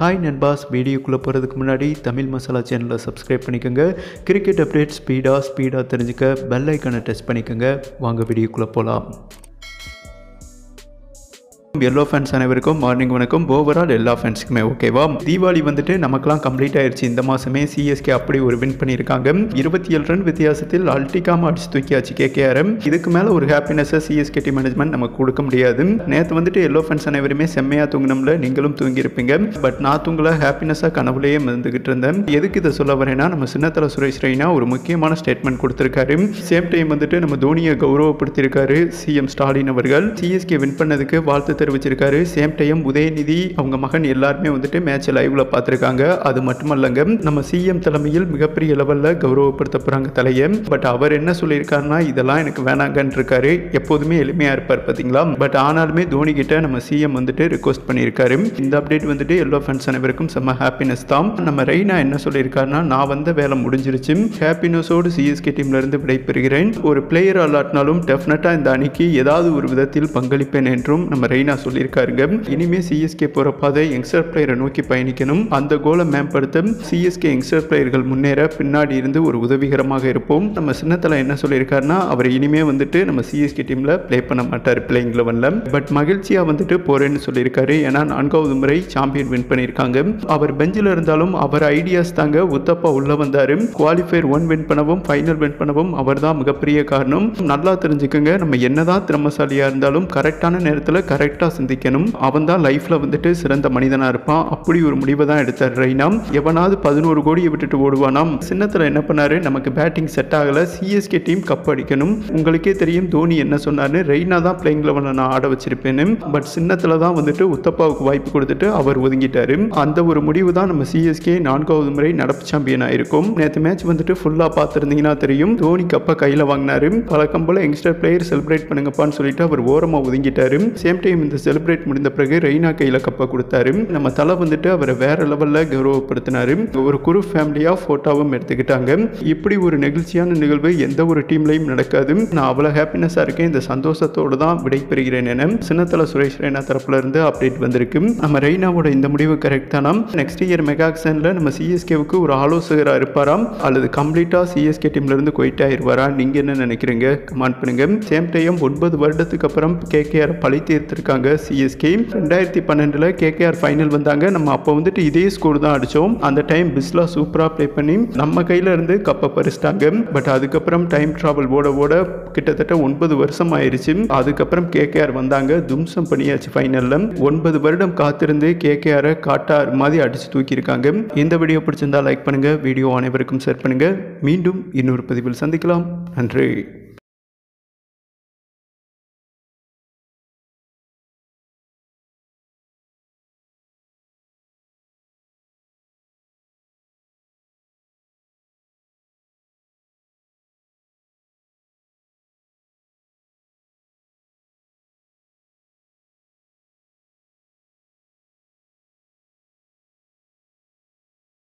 hi நண்பாஸ் வீடியோக்குள்ளே போகிறதுக்கு முன்னாடி தமிழ் மசாலா சேனலை சப்ஸ்கிரைப் பண்ணிக்கோங்க கிரிக்கெட் அப்டேட் ஸ்பீடாக ஸ்பீடாக தெரிஞ்சுக்க பெல் ஐக்கனை பண்ணிக்கோங்க வாங்க வீடியோக்குள்ளே போகலாம் எல்லோ ஃபேன்ஸ் அனைவருக்கும் மார்னிங் வணக்கம் ஓவரால் எல்லா ஃபேன்ஸுக்குமே ஓகேவா தீபாவளி வந்துட்டு நமக்கெல்லாம் கம்ப்ளீட் ஆயிடுச்சு இந்த மாசமே சிஎஸ்கே அப்படி ஒரு வின் பண்ணியிருக்காங்க இருபத்தி ஏழு ரன் வித்தியாசத்தில் அல்டிகாம அடிச்சு தூக்கியாச்சு கேகேஆர்எம் இதுக்கு மேல ஒரு ஹாப்பினஸாக சிஎஸ்கே டீம் மேனேஜ்மெண்ட் நமக்கு கொடுக்க முடியாது நேற்று வந்துட்டு எல்லோ ஃபேன்ஸ் அனைவருமே செம்மையா தூங்கினோம்ல நீங்களும் தூங்கியிருப்பீங்க பட் நான் தூங்கல ஹாப்பினஸா கனவுலேயே இருந்துகிட்டு இருந்தேன் எதுக்கு இதை சொல்ல வரேன்னா நம்ம சின்னத்தல சுரேஷ் ரெய்னா ஒரு முக்கியமான ஸ்டேட்மெண்ட் கொடுத்துருக்காரு சேம் டைம் வந்துட்டு நம்ம தோனியை கௌரவப்படுத்தியிருக்காரு சிஎம் ஸ்டாலின் அவர்கள் சிஎஸ்கே வின் பண்ணதுக்கு வாழ்த்து தெரிவிச்சிருக்காரு சேம் டைம் உதயநிதி அவங்க மகன் எல்லாருமே வந்துட்டு மேட்ச் லைவ்ல பார்த்திருக்காங்க அது மட்டுமல்லங்க நம்ம சிஎம் தலைமையில் மிகப்பெரிய லெவல்ல கௌரவப்படுத்த போறாங்க தலையை பட் அவர் என்ன சொல்லியிருக்காருன்னா இதெல்லாம் எனக்கு வேணாங்கன்னு இருக்காரு எப்போதுமே எளிமையாக இருப்பார் பார்த்தீங்களா பட் ஆனாலுமே தோனி கிட்ட நம்ம சிஎம் வந்துட்டு ரிக்வஸ்ட் பண்ணியிருக்காரு இந்த அப்டேட் வந்துட்டு எல்லோ ஃபேன்ஸ் அனைவருக்கும் செம்ம ஹாப்பினஸ் தான் நம்ம ரெய்னா என்ன சொல்லியிருக்காருன்னா நான் வந்த வேலை முடிஞ்சிருச்சு ஹாப்பினஸோடு சிஎஸ்கே டீம்ல இருந்து விடைபெறுகிறேன் ஒரு பிளேயர் அலாட்னாலும் டெஃபினட்டா இந்த அணிக்கு ஏதாவது ஒரு விதத்தில் பங்களிப்பேன் என்றும் நம்ம ரெய்னா அப்படின்னு சொல்லியிருக்காருங்க இனிமே சிஎஸ்கே போற பாதை யங்ஸ்டர் பிளேயரை நோக்கி பயணிக்கணும் அந்த கோலை மேம்படுத்த சிஎஸ்கே யங்ஸ்டர் பிளேயர்கள் முன்னேற பின்னாடி இருந்து ஒரு உதவிகரமாக இருப்போம் நம்ம சின்னத்தில் என்ன சொல்லியிருக்காருன்னா அவர் இனிமே வந்துட்டு நம்ம சிஎஸ்கே டீம்ல பிளே பண்ண மாட்டார் பிளேயிங் லெவனில் பட் மகிழ்ச்சியாக வந்துட்டு போறேன்னு சொல்லியிருக்காரு ஏன்னா நான்காவது முறை சாம்பியன் வின் பண்ணியிருக்காங்க அவர் பெஞ்சில் இருந்தாலும் அவர் ஐடியாஸ் தாங்க உத்தப்பா உள்ள வந்தாரு குவாலிஃபயர் ஒன் வின் பண்ணவும் ஃபைனல் வின் பண்ணவும் அவர் தான் மிகப்பெரிய காரணம் நல்லா தெரிஞ்சுக்கோங்க நம்ம என்னதான் திறமசாலியாக இருந்தாலும் கரெக்டான நேரத்தில் கரெக்டாக கரெக்டாக சிந்திக்கணும் அவன் தான் லைஃப்பில் வந்துட்டு சிறந்த மனிதனாக இருப்பான் அப்படி ஒரு முடிவை தான் எடுத்தார் ரெய்னா எவனாவது பதினோரு கோடியை விட்டுட்டு ஓடுவானாம் சின்னத்தில் என்ன பண்ணார் நமக்கு பேட்டிங் செட் ஆகலை சிஎஸ்கே டீம் கப் அடிக்கணும் உங்களுக்கே தெரியும் தோனி என்ன சொன்னார் ரெய்னா தான் பிளேயிங் லெவனில் நான் ஆட வச்சிருப்பேன்னு பட் சின்னத்தில் தான் வந்துட்டு உத்தப்பாவுக்கு வாய்ப்பு கொடுத்துட்டு அவர் ஒதுங்கிட்டார் அந்த ஒரு முடிவு தான் நம்ம சிஎஸ்கே நான்காவது முறை நடப்பு சாம்பியனாக இருக்கும் நேற்று மேட்ச் வந்துட்டு ஃபுல்லாக பார்த்துருந்தீங்கன்னா தெரியும் தோனி கப்பை கையில் வாங்கினார் பழக்கம் போல் யங்ஸ்டர் பிளேயர் செலிப்ரேட் பண்ணுங்கப்பான்னு சொல்லிட்டு அவர் ஓரமாக ஒதுங்கிட்டார் சேம் டைம் இந்த இந்த செலிப்ரேட் முடிந்த பிறகு ரெய்னா கையில் கப்பை கொடுத்தாரு நம்ம தலை வந்துட்டு அவரை வேற லெவலில் கௌரவப்படுத்தினாரு ஒரு குரு ஃபேமிலியாக ஃபோட்டோவும் எடுத்துக்கிட்டாங்க இப்படி ஒரு நெகிழ்ச்சியான நிகழ்வு எந்த ஒரு டீம்லையும் நடக்காது நான் அவ்வளோ ஹாப்பினஸாக இருக்கேன் இந்த சந்தோஷத்தோடு தான் விடைபெறுகிறேன் என சின்னத்தல சுரேஷ் ரெய்னா தரப்புலேருந்து அப்டேட் வந்திருக்கு நம்ம ரெய்னாவோட இந்த முடிவு கரெக்ட் தானா நெக்ஸ்ட் இயர் மெகாக்சனில் நம்ம சிஎஸ்கேவுக்கு ஒரு ஆலோசகராக இருப்பாராம் அல்லது கம்ப்ளீட்டாக சிஎஸ்கே டீம்லேருந்து குவைட் ஆயிடுவாரா நீங்கள் என்ன நினைக்கிறீங்க கமெண்ட் பண்ணுங்கள் சேம் டைம் ஒன்பது வருடத்துக்கு அப்புறம் கேஆர் பழி தீர்த்திருக்காங்க வந்தாங்க சிஎஸ்கே ரெண்டாயிரத்தி பன்னெண்டில் கேகேஆர் ஃபைனல் வந்தாங்க நம்ம அப்போ வந்துட்டு இதே ஸ்கோர் தான் அடித்தோம் அந்த டைம் பிஸ்லா சூப்பராக ப்ளே பண்ணி நம்ம கையில் இருந்து கப்பை பறிச்சிட்டாங்க பட் அதுக்கப்புறம் டைம் ட்ராவல் ஓட ஓட கிட்டத்தட்ட ஒன்பது வருஷம் ஆயிடுச்சு அதுக்கப்புறம் கேகேஆர் வந்தாங்க தும்சம் பண்ணியாச்சு ஃபைனலில் ஒன்பது வருடம் காத்திருந்து கேகேஆரை காட்டார் மாதிரி அடித்து தூக்கியிருக்காங்க இந்த வீடியோ பிடிச்சிருந்தா லைக் பண்ணுங்கள் வீடியோ அனைவருக்கும் ஷேர் பண்ணுங்கள் மீண்டும் இன்னொரு பதிவில் சந்திக்கலாம் நன்றி